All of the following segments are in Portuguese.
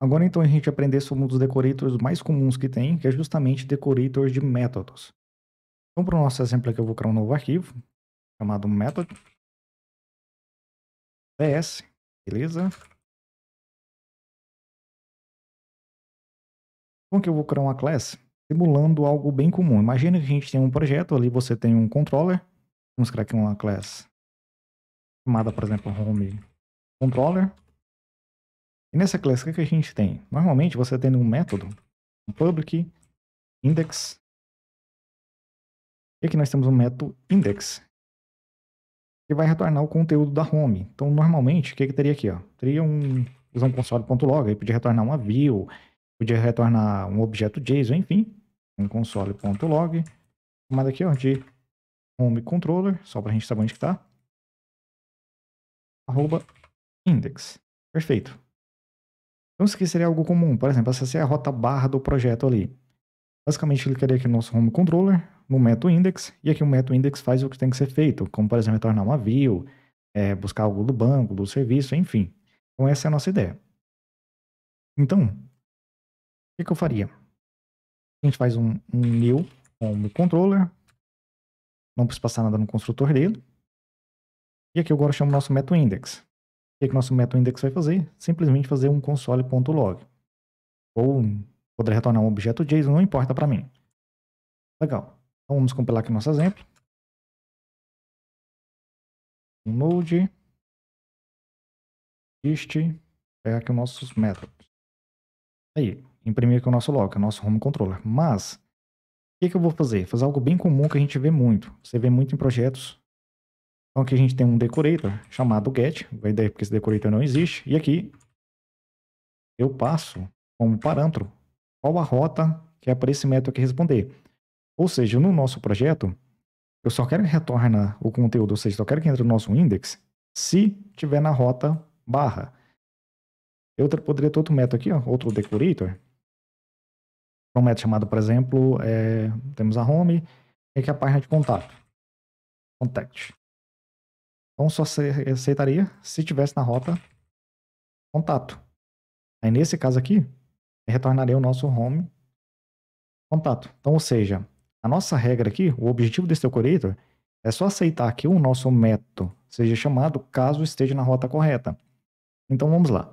Agora então a gente aprender sobre um dos decorators mais comuns que tem, que é justamente decorators de métodos. Então para o nosso exemplo aqui eu vou criar um novo arquivo, chamado method ps, beleza? Como que eu vou criar uma classe? Simulando algo bem comum. Imagina que a gente tem um projeto, ali você tem um controller. Vamos criar aqui uma classe chamada, por exemplo, home controller. E nessa classe, o é que a gente tem? Normalmente você tem um método, um public index. E aqui nós temos um método index, que vai retornar o conteúdo da home. Então, normalmente, o que, é que teria aqui? Ó? Teria um, usar um console.log, aí podia retornar uma view, podia retornar um objeto JSON, enfim, um console.log, chamada aqui ó, de home controller, só para a gente saber onde está, arroba index. Perfeito. Então isso que seria algo comum. Por exemplo, essa seria a rota barra do projeto ali. Basicamente, clicaria aqui no nosso Home Controller, no Meto Index, e aqui o Meto Index faz o que tem que ser feito, como, por exemplo, retornar uma view, é, buscar algo do banco, do serviço, enfim. Então, essa é a nossa ideia. Então, o que, que eu faria? A gente faz um, um new home controller, não precisa passar nada no construtor dele, e aqui agora eu chamo nosso Meto Index que, é que nosso método index vai fazer? Simplesmente fazer um console.log. Ou poderia retornar um objeto JSON, não importa para mim. Legal. Então vamos compilar aqui nosso exemplo. Node. este Pegar aqui os nossos métodos. Aí, imprimir aqui o nosso log, o nosso home controller. Mas, o que, que eu vou fazer? Fazer algo bem comum que a gente vê muito. Você vê muito em projetos então aqui a gente tem um decorator tá. chamado get, vai daí porque esse decorator não existe. E aqui eu passo como parâmetro qual a rota que é para esse método aqui responder. Ou seja, no nosso projeto, eu só quero que retorna o conteúdo, ou seja, só quero que entre no nosso index se tiver na rota barra. Eu poderia ter outro método aqui, ó, outro decorator. É um método chamado, por exemplo, é, temos a home e aqui a página de contato. Contact. Então só aceitaria se tivesse na rota contato. Aí nesse caso aqui, retornaria o nosso home contato. Então, ou seja, a nossa regra aqui, o objetivo desse decorator, é só aceitar que o nosso método seja chamado caso esteja na rota correta. Então vamos lá.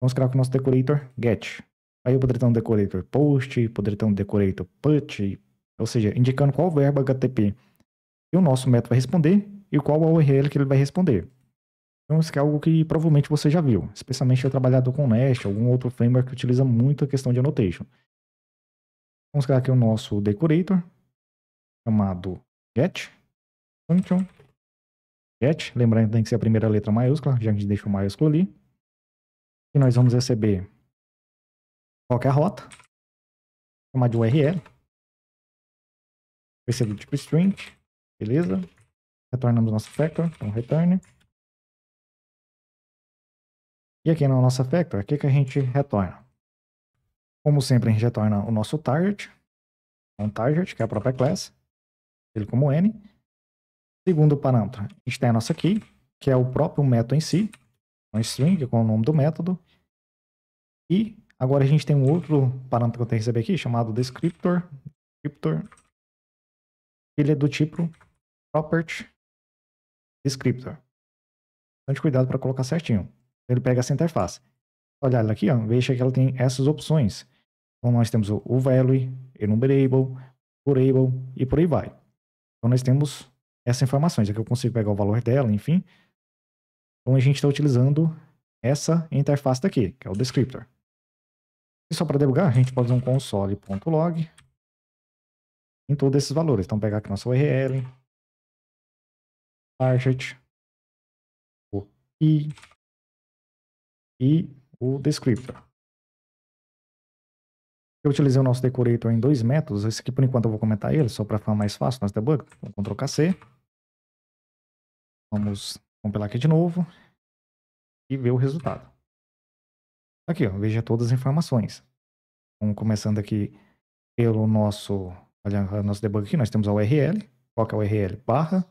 Vamos criar com o nosso decorator get. Aí eu poderia ter um decorator post, poderia ter um decorator put, ou seja, indicando qual verbo HTTP que o nosso método vai responder e qual a é URL que ele vai responder. Então, isso é algo que provavelmente você já viu, especialmente se eu trabalhado com Nest, algum outro framework que utiliza muito a questão de annotation. Vamos criar aqui o nosso decorator, chamado get function get, lembrando que tem que ser a primeira letra maiúscula, já que a gente deixa o maiúsculo ali. E nós vamos receber qualquer rota, chamar de URL, vai ser do tipo string, beleza? Retornamos nosso factor, então return. E aqui na nossa factor, o que, que a gente retorna? Como sempre, a gente retorna o nosso target, um target, que é a própria classe, ele como n. Segundo parâmetro, a gente tem a nossa key, que é o próprio método em si, um string com é o nome do método. E agora a gente tem um outro parâmetro que eu tenho que receber aqui, chamado descriptor. descriptor ele é do tipo property descriptor. Então, de cuidado para colocar certinho. Ele pega essa interface. Olha ela aqui, ó, veja que ela tem essas opções. Então, nós temos o value, enumerable, curable e por aí vai. Então, nós temos essas informações. Aqui eu consigo pegar o valor dela, enfim. Então, a gente está utilizando essa interface daqui, que é o descriptor. E só para debugar, a gente pode usar um console.log em todos esses valores. Então, pegar aqui nossa URL, target, o key e o descriptor. Eu utilizei o nosso decorator em dois métodos. Esse aqui, por enquanto, eu vou comentar ele, só para ficar mais fácil, nosso debug. Ctrl KC. Vamos compilar aqui de novo e ver o resultado. Aqui, ó, veja todas as informações. Vamos começando aqui pelo nosso, olha, nosso debug aqui, nós temos a URL. Qual que é a URL? Barra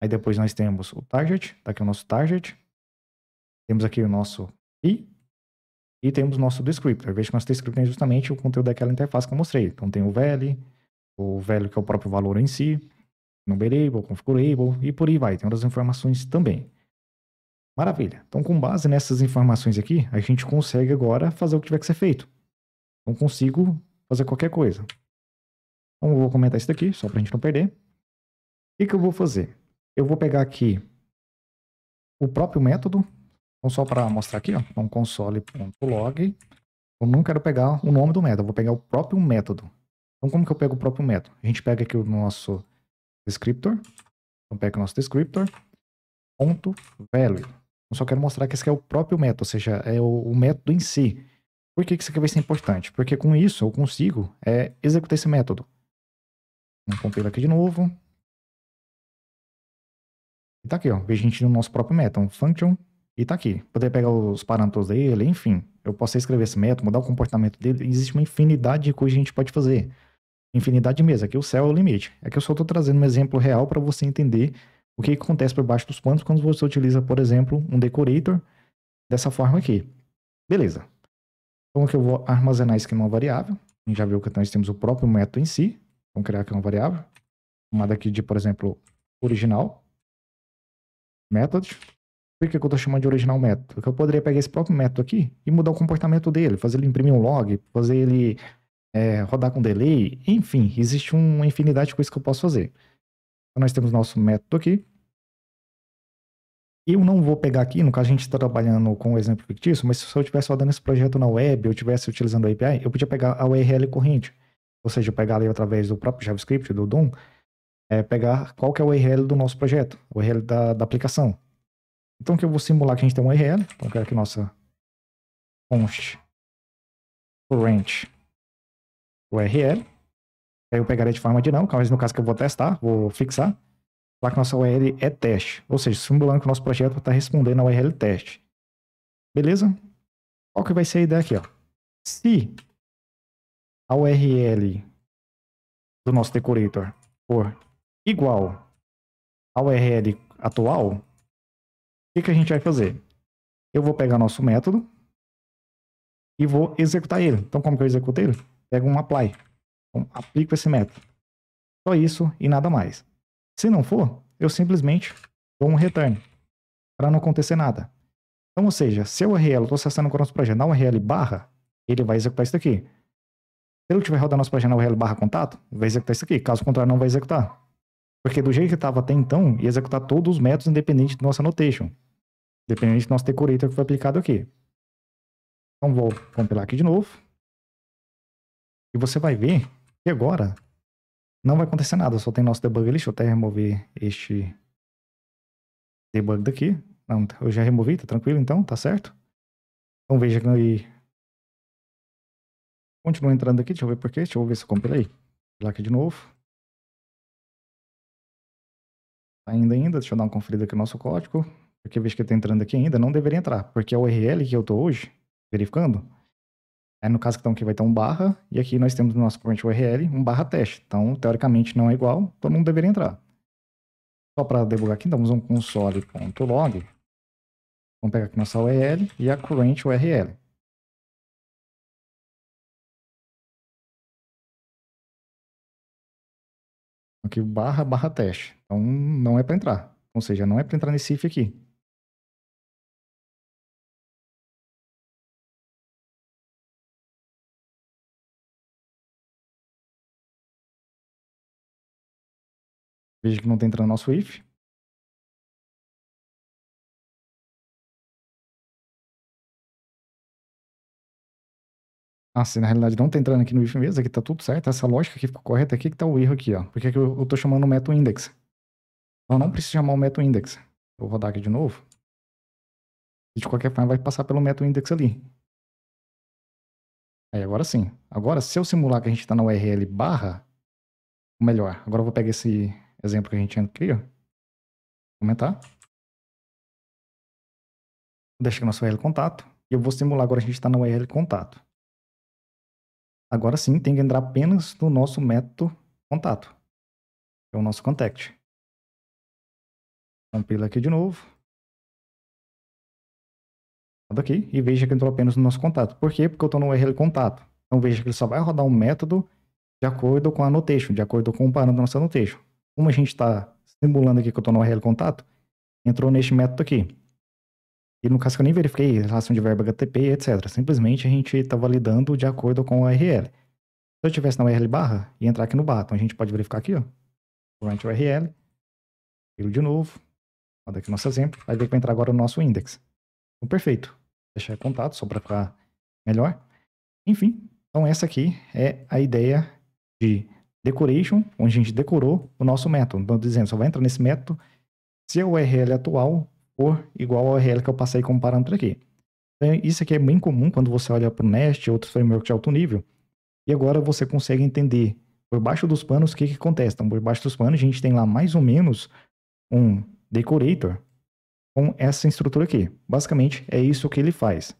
Aí depois nós temos o target, tá aqui o nosso target. Temos aqui o nosso key. E temos o nosso descriptor. Veja que o nosso descriptor é justamente o conteúdo daquela interface que eu mostrei. Então tem o value, o value que é o próprio valor em si, numerable, configurable e por aí vai. Tem outras informações também. Maravilha. Então com base nessas informações aqui, a gente consegue agora fazer o que tiver que ser feito. Então consigo fazer qualquer coisa. Então eu vou comentar isso daqui, só para a gente não perder. O que, que eu vou fazer? Eu vou pegar aqui o próprio método. Então, só para mostrar aqui, ó, então console.log. Eu não quero pegar o nome do método, eu vou pegar o próprio método. Então, como que eu pego o próprio método? A gente pega aqui o nosso descriptor. Então, pega o nosso descriptor. Ponto value. Eu só quero mostrar que esse é o próprio método, ou seja, é o, o método em si. Por que, que isso aqui vai ser importante? Porque com isso eu consigo é, executar esse método. Vamos compilar aqui de novo tá aqui, ó. gente no nosso próprio método, function, e tá aqui. Poder pegar os parâmetros dele, enfim. Eu posso escrever esse método, mudar o comportamento dele. Existe uma infinidade de coisas que a gente pode fazer. Infinidade mesmo. Aqui o céu é o limite. Aqui é eu só estou trazendo um exemplo real para você entender o que acontece por baixo dos panos quando você utiliza, por exemplo, um decorator dessa forma aqui. Beleza. Então aqui eu vou armazenar isso aqui numa variável. A gente já viu que nós temos o próprio método em si. Vamos criar aqui uma variável. Chamada aqui de, por exemplo, original method. Por que, que eu estou chamando de original método Porque eu poderia pegar esse próprio método aqui e mudar o comportamento dele, fazer ele imprimir um log, fazer ele é, rodar com delay, enfim, existe uma infinidade de coisas que eu posso fazer. Então, nós temos nosso método aqui. Eu não vou pegar aqui, no caso a gente está trabalhando com um exemplo fictício, mas se eu estivesse rodando esse projeto na web, eu estivesse utilizando a API, eu podia pegar a URL corrente, ou seja, pegar ali através do próprio JavaScript, do DOM, é pegar qual que é o URL do nosso projeto, o URL da, da aplicação. Então que eu vou simular que a gente tem um URL, então eu quero que nossa const current URL, aí eu pegarei de forma de não, mas no caso que eu vou testar, vou fixar, lá que nossa URL é teste, ou seja, simulando que o nosso projeto está respondendo a URL teste. Beleza? Qual que vai ser a ideia aqui, ó? Se a URL do nosso decorator for igual ao URL atual, o que, que a gente vai fazer? Eu vou pegar nosso método e vou executar ele. Então, como que eu executo ele? Pego um apply. Então, aplico esse método. Só isso e nada mais. Se não for, eu simplesmente dou um return para não acontecer nada. Então, ou seja, se o URL, estou acessando com o nosso projeto na URL barra, ele vai executar isso aqui. Se ele estiver rodando a nossa na URL barra contato, vai executar isso aqui. Caso contrário, não vai executar. Porque do jeito que estava até então, ia executar todos os métodos independente do nosso annotation. Independente do nosso decorator que foi aplicado aqui. Então vou compilar aqui de novo. E você vai ver que agora não vai acontecer nada, só tem nosso debug ali. Deixa eu até remover este debug daqui. Não, eu já removi, tá tranquilo então, tá certo? Então veja que Continua entrando aqui, deixa eu ver porquê, deixa eu ver se eu compilei. Lá aqui de novo. ainda, ainda. Deixa eu dar uma conferida aqui no nosso código. Porque vejo que ele tá entrando aqui ainda. Não deveria entrar, porque a é URL que eu tô hoje verificando. É no caso, então, aqui tá vai ter tá um barra, e aqui nós temos no nosso corrente URL um barra teste. Então, teoricamente, não é igual, todo então mundo deveria entrar. Só para debugar aqui, damos então, um console.log. Vamos pegar aqui nossa URL e a current URL. Aqui, barra, barra teste. Então, não é para entrar. Ou seja, não é para entrar nesse if aqui. Veja que não está entrando nosso if. Ah, se na realidade não está entrando aqui no if mesmo, aqui está tudo certo, essa lógica aqui ficou correta, aqui que está o erro aqui, ó. Porque é que eu estou chamando o método index. Então não precisa chamar o método Index. Vou rodar aqui de novo. E de qualquer forma vai passar pelo método Index ali. Aí agora sim. Agora se eu simular que a gente está na URL barra, melhor, agora eu vou pegar esse exemplo que a gente criou. Comentar. Deixa aqui nosso URL contato. E eu vou simular agora a gente está na URL contato. Agora sim, tem que entrar apenas no nosso método contato. Que é o nosso contact. Compila aqui de novo. Aqui, e veja que entrou apenas no nosso contato. Por quê? Porque eu estou no URL contato. Então veja que ele só vai rodar um método de acordo com a annotation, de acordo com o parâmetro da nossa annotation. Como a gente está simulando aqui que eu estou no URL contato, entrou neste método aqui. E no caso que eu nem verifiquei relação de verbo HTTP, etc. Simplesmente a gente está validando de acordo com o URL. Se eu tivesse na URL barra, ia entrar aqui no barra. Então a gente pode verificar aqui, ó. Grant URL. Ele de novo. Ó, aqui o nosso exemplo. Aí vai entrar agora o nosso index. Então, perfeito. Deixar contato só para ficar melhor. Enfim, então essa aqui é a ideia de decoration, onde a gente decorou o nosso método. Então, dizendo, só vai entrar nesse método se a URL atual for igual à URL que eu passei como parâmetro aqui. Então, isso aqui é bem comum quando você olha para o Nest e outros frameworks de alto nível. E agora você consegue entender por baixo dos panos o que, que acontece. Então, por baixo dos panos, a gente tem lá mais ou menos um decorator com essa estrutura aqui. Basicamente, é isso que ele faz.